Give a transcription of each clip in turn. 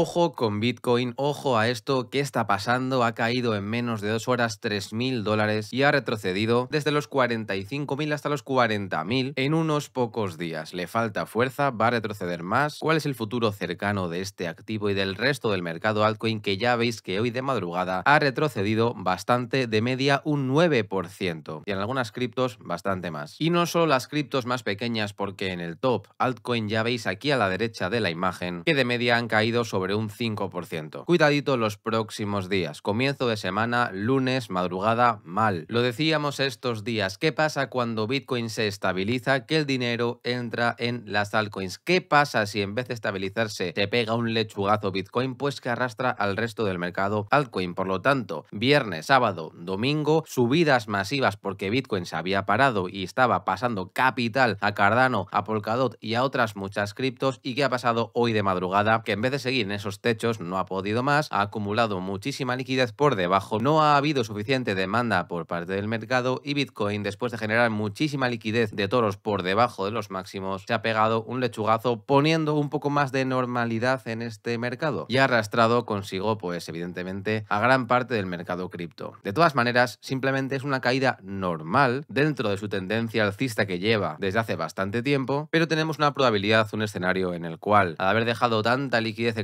Ojo con Bitcoin, ojo a esto, ¿qué está pasando? Ha caído en menos de dos horas 3.000 dólares y ha retrocedido desde los 45.000 hasta los 40.000 en unos pocos días. Le falta fuerza, va a retroceder más. ¿Cuál es el futuro cercano de este activo y del resto del mercado altcoin que ya veis que hoy de madrugada ha retrocedido bastante, de media un 9% y en algunas criptos bastante más? Y no solo las criptos más pequeñas porque en el top altcoin ya veis aquí a la derecha de la imagen que de media han caído sobre un 5%. Cuidadito los próximos días. Comienzo de semana, lunes, madrugada, mal. Lo decíamos estos días. ¿Qué pasa cuando Bitcoin se estabiliza? Que el dinero entra en las altcoins. ¿Qué pasa si en vez de estabilizarse te pega un lechugazo Bitcoin? Pues que arrastra al resto del mercado altcoin. Por lo tanto, viernes, sábado, domingo, subidas masivas porque Bitcoin se había parado y estaba pasando capital a Cardano, a Polkadot y a otras muchas criptos. ¿Y qué ha pasado hoy de madrugada? Que en vez de seguir en esos techos, no ha podido más, ha acumulado muchísima liquidez por debajo, no ha habido suficiente demanda por parte del mercado y Bitcoin, después de generar muchísima liquidez de toros por debajo de los máximos, se ha pegado un lechugazo poniendo un poco más de normalidad en este mercado y ha arrastrado consigo, pues evidentemente, a gran parte del mercado cripto. De todas maneras, simplemente es una caída normal dentro de su tendencia alcista que lleva desde hace bastante tiempo, pero tenemos una probabilidad, un escenario en el cual, al haber dejado tanta liquidez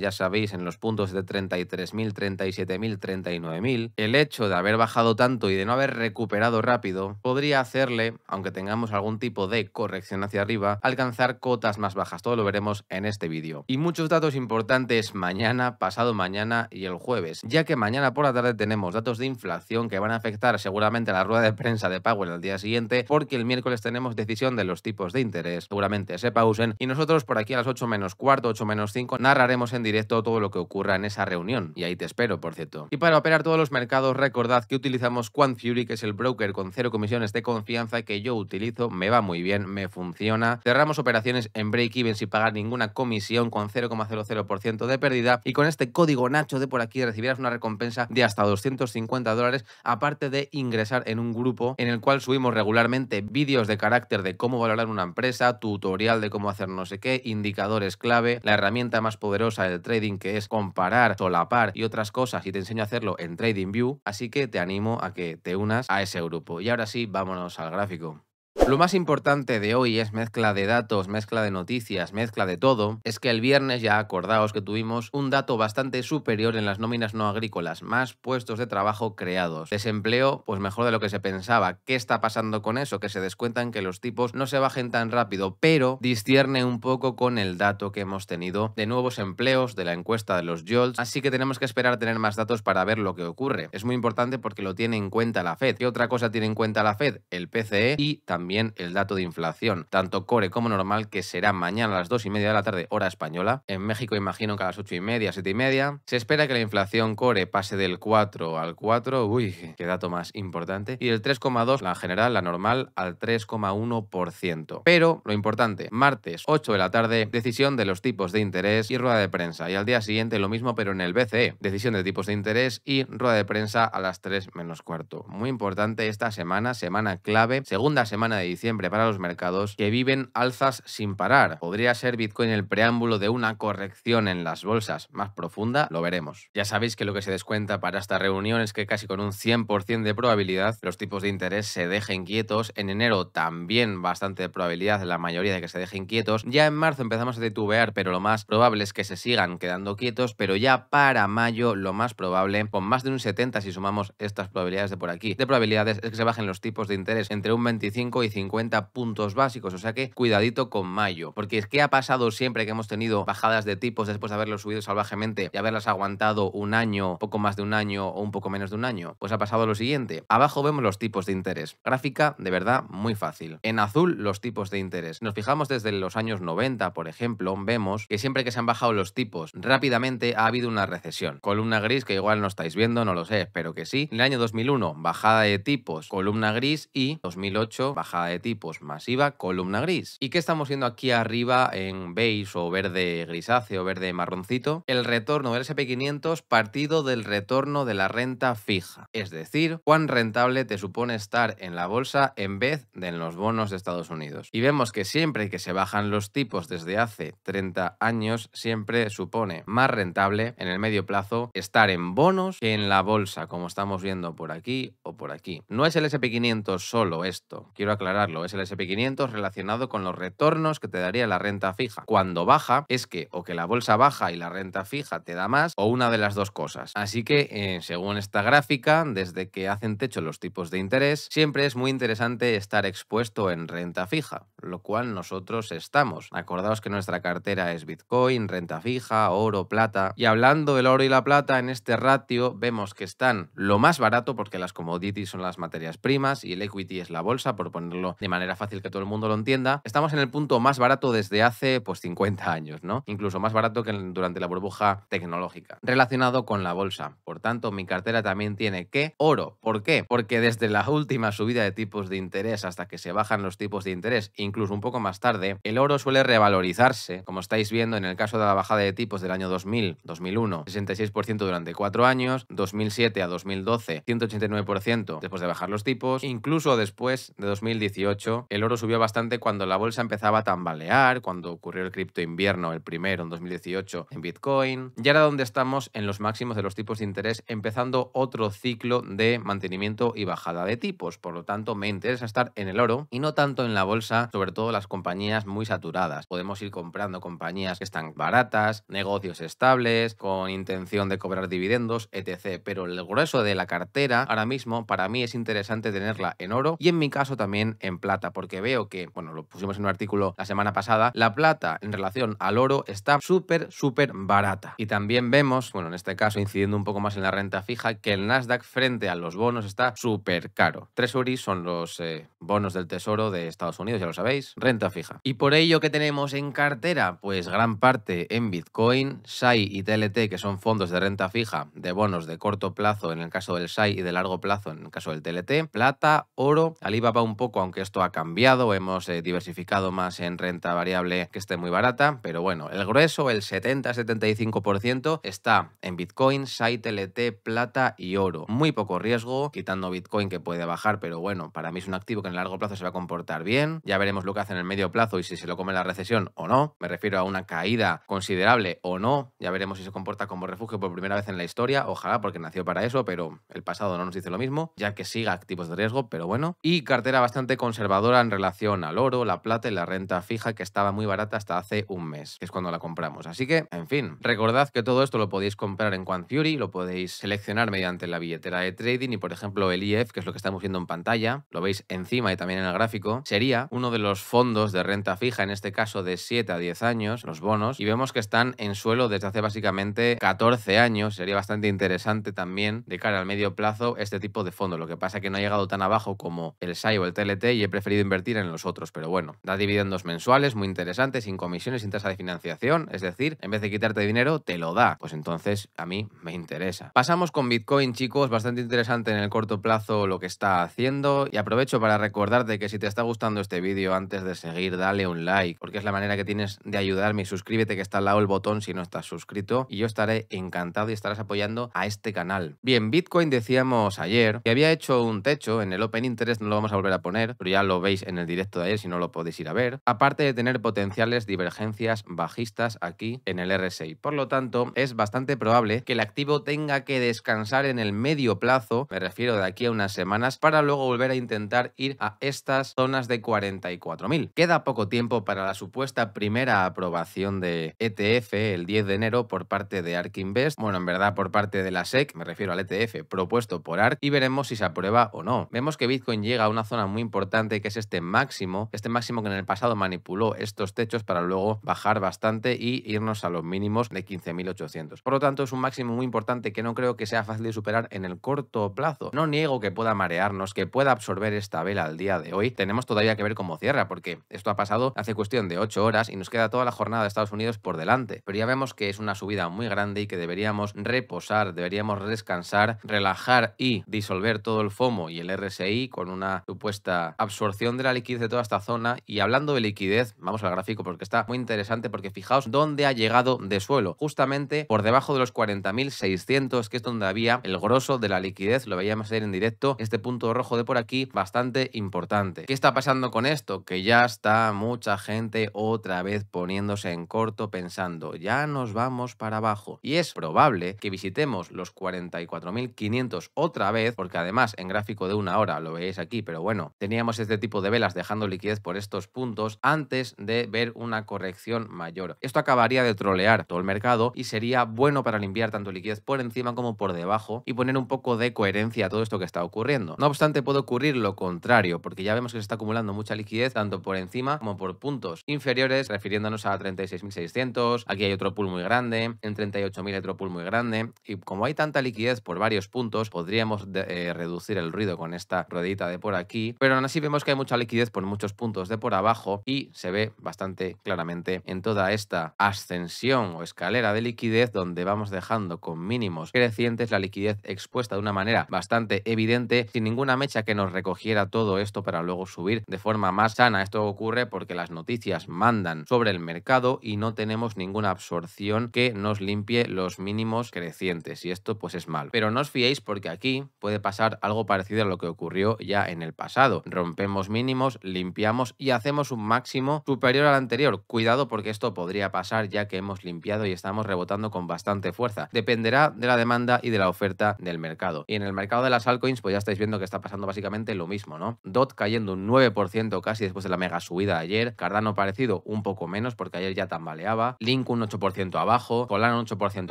ya sabéis, en los puntos de 33.000, 37.000, 39.000, el hecho de haber bajado tanto y de no haber recuperado rápido podría hacerle, aunque tengamos algún tipo de corrección hacia arriba, alcanzar cotas más bajas. Todo lo veremos en este vídeo. Y muchos datos importantes mañana, pasado mañana y el jueves, ya que mañana por la tarde tenemos datos de inflación que van a afectar seguramente a la rueda de prensa de Powell al día siguiente, porque el miércoles tenemos decisión de los tipos de interés, seguramente se pausen, y nosotros por aquí a las 8 menos cuarto, 8 menos 5, narraremos haremos en directo todo lo que ocurra en esa reunión, y ahí te espero, por cierto. Y para operar todos los mercados, recordad que utilizamos QuantFury, que es el broker con cero comisiones de confianza que yo utilizo, me va muy bien, me funciona. Cerramos operaciones en break-even sin pagar ninguna comisión con 0,00% de pérdida y con este código Nacho de por aquí recibirás una recompensa de hasta 250 dólares, aparte de ingresar en un grupo en el cual subimos regularmente vídeos de carácter de cómo valorar una empresa, tutorial de cómo hacer no sé qué, indicadores clave, la herramienta más poderosa poderosa del trading que es comparar, solapar y otras cosas y te enseño a hacerlo en TradingView, así que te animo a que te unas a ese grupo. Y ahora sí, vámonos al gráfico. Lo más importante de hoy es mezcla de datos, mezcla de noticias, mezcla de todo, es que el viernes ya acordaos que tuvimos un dato bastante superior en las nóminas no agrícolas, más puestos de trabajo creados. Desempleo, pues mejor de lo que se pensaba. ¿Qué está pasando con eso? Que se descuentan que los tipos no se bajen tan rápido, pero discierne un poco con el dato que hemos tenido de nuevos empleos de la encuesta de los JOLTS, así que tenemos que esperar a tener más datos para ver lo que ocurre. Es muy importante porque lo tiene en cuenta la Fed. ¿Qué otra cosa tiene en cuenta la Fed? El PCE y también el dato de inflación, tanto core como normal, que será mañana a las 2 y media de la tarde, hora española. En México imagino que a las 8 y media, 7 y media. Se espera que la inflación core pase del 4 al 4, uy, qué dato más importante, y el 3,2, la general, la normal, al 3,1%. Pero lo importante, martes 8 de la tarde, decisión de los tipos de interés y rueda de prensa. Y al día siguiente lo mismo, pero en el BCE, decisión de tipos de interés y rueda de prensa a las 3 menos cuarto. Muy importante esta semana, semana clave, segunda semana de diciembre para los mercados que viven alzas sin parar. ¿Podría ser Bitcoin el preámbulo de una corrección en las bolsas más profunda? Lo veremos. Ya sabéis que lo que se descuenta para esta reunión es que casi con un 100% de probabilidad los tipos de interés se dejen quietos. En enero también bastante de probabilidad, la mayoría de que se dejen quietos. Ya en marzo empezamos a titubear, pero lo más probable es que se sigan quedando quietos, pero ya para mayo lo más probable, con más de un 70 si sumamos estas probabilidades de por aquí, de probabilidades es que se bajen los tipos de interés entre un 25 y 50 puntos básicos. O sea que cuidadito con mayo, porque es que ha pasado siempre que hemos tenido bajadas de tipos después de haberlos subido salvajemente y haberlas aguantado un año, poco más de un año o un poco menos de un año. Pues ha pasado lo siguiente. Abajo vemos los tipos de interés. Gráfica, de verdad, muy fácil. En azul, los tipos de interés. Nos fijamos desde los años 90, por ejemplo, vemos que siempre que se han bajado los tipos, rápidamente ha habido una recesión. Columna gris, que igual no estáis viendo, no lo sé, pero que sí. En el año 2001, bajada de tipos, columna gris y 2008, bajada de tipos masiva, columna gris. ¿Y que estamos viendo aquí arriba en beige o verde grisáceo, verde marroncito? El retorno del SP500 partido del retorno de la renta fija, es decir, cuán rentable te supone estar en la bolsa en vez de en los bonos de Estados Unidos. Y vemos que siempre que se bajan los tipos desde hace 30 años, siempre supone más rentable en el medio plazo estar en bonos que en la bolsa, como estamos viendo por aquí o por aquí. No es el SP500 solo esto. Quiero aclararlo, es el SP500 relacionado con los retornos que te daría la renta fija. Cuando baja, es que o que la bolsa baja y la renta fija te da más, o una de las dos cosas. Así que, eh, según esta gráfica, desde que hacen techo los tipos de interés, siempre es muy interesante estar expuesto en renta fija, lo cual nosotros estamos. Acordaos que nuestra cartera es Bitcoin, renta fija, oro, plata. Y hablando del oro y la plata, en este ratio vemos que están lo más barato, porque las commodities son las materias primas y el equity es la bolsa, por poner de manera fácil que todo el mundo lo entienda, estamos en el punto más barato desde hace pues 50 años, ¿no? Incluso más barato que durante la burbuja tecnológica, relacionado con la bolsa. Por tanto, mi cartera también tiene que oro. ¿Por qué? Porque desde la última subida de tipos de interés hasta que se bajan los tipos de interés, incluso un poco más tarde, el oro suele revalorizarse, como estáis viendo en el caso de la bajada de tipos del año 2000, 2001, 66% durante 4 años, 2007 a 2012, 189% después de bajar los tipos, incluso después de 2000 2018, el oro subió bastante cuando la bolsa empezaba a tambalear, cuando ocurrió el cripto invierno, el primero en 2018 en Bitcoin. Y ahora donde estamos en los máximos de los tipos de interés, empezando otro ciclo de mantenimiento y bajada de tipos. Por lo tanto, me interesa estar en el oro y no tanto en la bolsa, sobre todo las compañías muy saturadas. Podemos ir comprando compañías que están baratas, negocios estables, con intención de cobrar dividendos, etc. Pero el grueso de la cartera ahora mismo para mí es interesante tenerla en oro y en mi caso también en plata, porque veo que, bueno, lo pusimos en un artículo la semana pasada, la plata en relación al oro está súper, súper barata. Y también vemos, bueno, en este caso incidiendo un poco más en la renta fija, que el Nasdaq frente a los bonos está súper caro. Treasury son los eh, bonos del Tesoro de Estados Unidos, ya lo sabéis, renta fija. Y por ello, que tenemos en cartera? Pues gran parte en Bitcoin, SAI y TLT, que son fondos de renta fija de bonos de corto plazo en el caso del SAI y de largo plazo en el caso del TLT, plata, oro, Alibaba un poco aunque esto ha cambiado, hemos eh, diversificado más en renta variable que esté muy barata, pero bueno, el grueso, el 70-75% está en Bitcoin, site LT, plata y oro. Muy poco riesgo, quitando Bitcoin que puede bajar, pero bueno, para mí es un activo que en el largo plazo se va a comportar bien. Ya veremos lo que hace en el medio plazo y si se lo come la recesión o no. Me refiero a una caída considerable o no. Ya veremos si se comporta como refugio por primera vez en la historia. Ojalá, porque nació para eso, pero el pasado no nos dice lo mismo, ya que siga activos de riesgo, pero bueno. Y cartera bastante conservadora en relación al oro, la plata y la renta fija que estaba muy barata hasta hace un mes, que es cuando la compramos. Así que, en fin, recordad que todo esto lo podéis comprar en Fury, lo podéis seleccionar mediante la billetera de trading y por ejemplo el IEF, que es lo que estamos viendo en pantalla, lo veis encima y también en el gráfico, sería uno de los fondos de renta fija, en este caso de 7 a 10 años, los bonos, y vemos que están en suelo desde hace básicamente 14 años, sería bastante interesante también de cara al medio plazo este tipo de fondo, lo que pasa es que no ha llegado tan abajo como el SAI o el TLT y he preferido invertir en los otros, pero bueno, da dividendos mensuales, muy interesante, sin comisiones, sin tasa de financiación, es decir, en vez de quitarte dinero, te lo da. Pues entonces a mí me interesa. Pasamos con Bitcoin, chicos, bastante interesante en el corto plazo lo que está haciendo y aprovecho para recordarte que si te está gustando este vídeo antes de seguir, dale un like, porque es la manera que tienes de ayudarme y suscríbete que está al lado el botón si no estás suscrito y yo estaré encantado y estarás apoyando a este canal. Bien, Bitcoin decíamos ayer que había hecho un techo en el Open Interest, no lo vamos a volver a poner pero ya lo veis en el directo de ayer si no lo podéis ir a ver, aparte de tener potenciales divergencias bajistas aquí en el RSI. Por lo tanto, es bastante probable que el activo tenga que descansar en el medio plazo, me refiero de aquí a unas semanas, para luego volver a intentar ir a estas zonas de 44.000. Queda poco tiempo para la supuesta primera aprobación de ETF el 10 de enero por parte de ARK Invest, bueno, en verdad por parte de la SEC, me refiero al ETF propuesto por ARK, y veremos si se aprueba o no. Vemos que Bitcoin llega a una zona muy importante que es este máximo, este máximo que en el pasado manipuló estos techos para luego bajar bastante y irnos a los mínimos de 15.800. Por lo tanto, es un máximo muy importante que no creo que sea fácil de superar en el corto plazo. No niego que pueda marearnos, que pueda absorber esta vela al día de hoy. Tenemos todavía que ver cómo cierra, porque esto ha pasado hace cuestión de 8 horas y nos queda toda la jornada de Estados Unidos por delante. Pero ya vemos que es una subida muy grande y que deberíamos reposar, deberíamos descansar, relajar y disolver todo el FOMO y el RSI con una supuesta absorción de la liquidez de toda esta zona. Y hablando de liquidez, vamos al gráfico porque está muy interesante porque fijaos dónde ha llegado de suelo. Justamente por debajo de los 40.600, que es donde había el grosso de la liquidez, lo veíamos ayer en directo, este punto rojo de por aquí, bastante importante. ¿Qué está pasando con esto? Que ya está mucha gente otra vez poniéndose en corto pensando, ya nos vamos para abajo. Y es probable que visitemos los 44.500 otra vez, porque además en gráfico de una hora lo veis aquí, pero bueno, teníamos este tipo de velas dejando liquidez por estos puntos antes de ver una corrección mayor. Esto acabaría de trolear todo el mercado y sería bueno para limpiar tanto liquidez por encima como por debajo y poner un poco de coherencia a todo esto que está ocurriendo. No obstante, puede ocurrir lo contrario, porque ya vemos que se está acumulando mucha liquidez tanto por encima como por puntos inferiores, refiriéndonos a 36.600, aquí hay otro pool muy grande, en 38.000 otro pool muy grande, y como hay tanta liquidez por varios puntos, podríamos eh, reducir el ruido con esta ruedita de por aquí, pero aún así vemos que hay mucha liquidez por muchos puntos de por abajo y se ve bastante claramente en toda esta ascensión o escalera de liquidez donde vamos dejando con mínimos crecientes la liquidez expuesta de una manera bastante evidente sin ninguna mecha que nos recogiera todo esto para luego subir de forma más sana. Esto ocurre porque las noticias mandan sobre el mercado y no tenemos ninguna absorción que nos limpie los mínimos crecientes y esto pues es malo. Pero no os fiéis porque aquí puede pasar algo parecido a lo que ocurrió ya en el pasado rompemos mínimos, limpiamos y hacemos un máximo superior al anterior. Cuidado porque esto podría pasar ya que hemos limpiado y estamos rebotando con bastante fuerza. Dependerá de la demanda y de la oferta del mercado. Y en el mercado de las altcoins pues ya estáis viendo que está pasando básicamente lo mismo, ¿no? DOT cayendo un 9% casi después de la mega subida ayer, Cardano parecido un poco menos porque ayer ya tambaleaba, Link un 8% abajo, Colano un 8%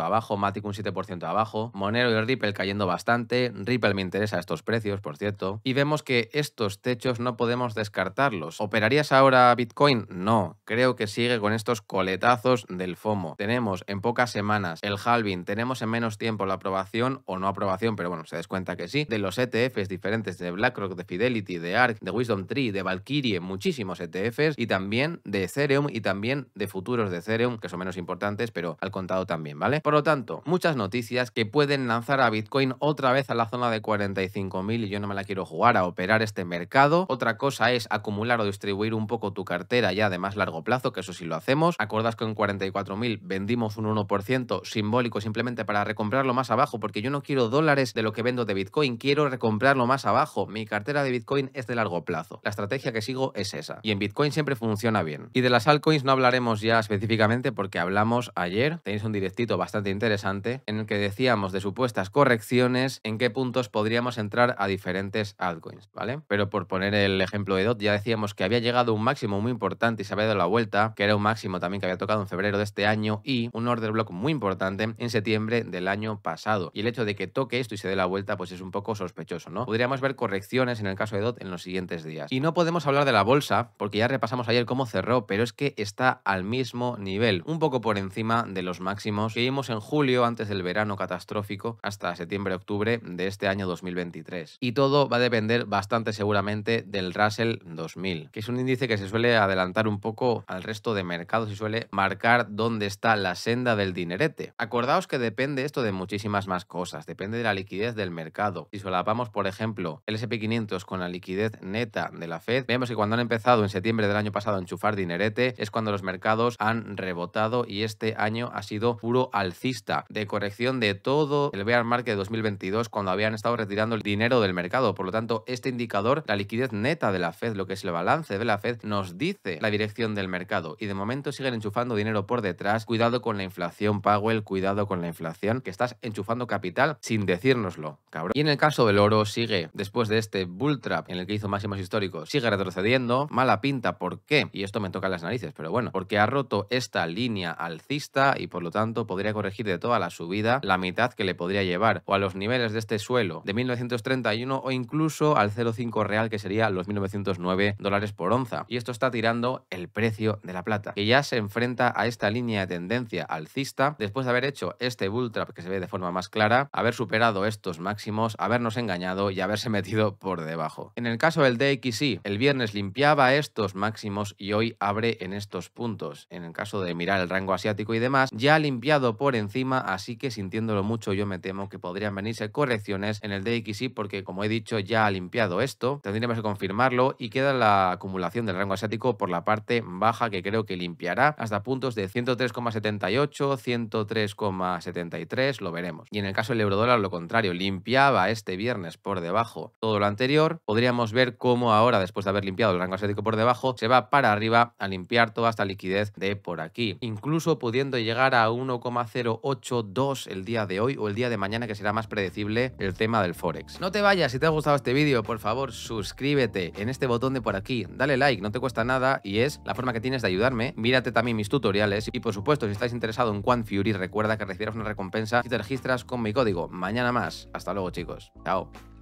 abajo, Matic un 7% abajo, Monero y Ripple cayendo bastante, Ripple me interesa estos precios, por cierto, y vemos que estos techos no podemos descartarlos. ¿Operarías ahora Bitcoin? No, creo que sigue con estos coletazos del FOMO. Tenemos en pocas semanas el halving, tenemos en menos tiempo la aprobación o no aprobación, pero bueno, se des cuenta que sí, de los ETFs diferentes de BlackRock, de Fidelity, de ARK, de Wisdom Tree, de Valkyrie, muchísimos ETFs y también de Ethereum y también de futuros de Ethereum, que son menos importantes, pero al contado también, ¿vale? Por lo tanto, muchas noticias que pueden lanzar a Bitcoin otra vez a la zona de 45.000 y yo no me la quiero jugar a operar este mercado otra cosa es acumular o distribuir un poco tu cartera ya de más largo plazo, que eso sí lo hacemos. acordas que en 44.000 vendimos un 1% simbólico simplemente para recomprarlo más abajo, porque yo no quiero dólares de lo que vendo de Bitcoin, quiero recomprarlo más abajo. Mi cartera de Bitcoin es de largo plazo. La estrategia que sigo es esa. Y en Bitcoin siempre funciona bien. Y de las altcoins no hablaremos ya específicamente porque hablamos ayer. Tenéis un directito bastante interesante en el que decíamos de supuestas correcciones en qué puntos podríamos entrar a diferentes altcoins, ¿vale? Pero por poner el ejemplo de DOT, ya decíamos que había llegado un máximo muy importante y se había dado la vuelta, que era un máximo también que había tocado en febrero de este año y un order block muy importante en septiembre del año pasado. Y el hecho de que toque esto y se dé la vuelta, pues es un poco sospechoso, ¿no? Podríamos ver correcciones en el caso de DOT en los siguientes días. Y no podemos hablar de la bolsa, porque ya repasamos ayer cómo cerró, pero es que está al mismo nivel, un poco por encima de los máximos que vimos en julio antes del verano catastrófico hasta septiembre-octubre de este año 2023. Y todo va a depender bastante seguramente del Russell 2000, que es un índice que se suele adelantar un poco al resto de mercados y suele marcar dónde está la senda del dinerete. Acordaos que depende esto de muchísimas más cosas, depende de la liquidez del mercado. Si solapamos, por ejemplo, el SP500 con la liquidez neta de la Fed, vemos que cuando han empezado en septiembre del año pasado a enchufar dinerete es cuando los mercados han rebotado y este año ha sido puro alcista de corrección de todo el bear market de 2022 cuando habían estado retirando el dinero del mercado. Por lo tanto, este indicador, la liquidez neta de la Fed, lo que es el balance de la Fed, nos dice la dirección del mercado y de momento siguen enchufando dinero por detrás. Cuidado con la inflación, Powell, cuidado con la inflación, que estás enchufando capital sin decírnoslo, cabrón. Y en el caso del oro sigue, después de este bull trap en el que hizo máximos históricos, sigue retrocediendo, mala pinta, ¿por qué? Y esto me toca las narices, pero bueno, porque ha roto esta línea alcista y por lo tanto podría corregir de toda la subida la mitad que le podría llevar o a los niveles de este suelo de 1931 o incluso al 0,5 real que sería los 1909 dólares por onza. Y esto está tirando el precio de la plata, que ya se enfrenta a esta línea de tendencia alcista después de haber hecho este bull trap que se ve de forma más clara, haber superado estos máximos, habernos engañado y haberse metido por debajo. En el caso del DXY, el viernes limpiaba estos máximos y hoy abre en estos puntos. En el caso de mirar el rango asiático y demás, ya ha limpiado por encima, así que sintiéndolo mucho yo me temo que podrían venirse correcciones en el DXY porque como he dicho ya ha limpiado esto, tendríamos que confirmarlo y queda la acumulación del rango asiático por la parte baja que creo que limpiará hasta puntos de 103,78, 103,73, lo veremos. Y en el caso del eurodólar lo contrario, limpiaba este viernes por debajo todo lo anterior, podríamos ver cómo ahora después de haber limpiado el rango asiático por debajo se va para arriba a limpiar toda esta liquidez de por aquí, incluso pudiendo llegar a 1,082 el día de hoy o el día de mañana que será más predecible el tema del forex. No te vayas, si te ha gustado este vídeo, por favor, suscríbete suscríbete en este botón de por aquí, dale like, no te cuesta nada y es la forma que tienes de ayudarme. Mírate también mis tutoriales y por supuesto si estáis interesado en Quant Fury recuerda que recibirás una recompensa si te registras con mi código. Mañana más. Hasta luego chicos. Chao.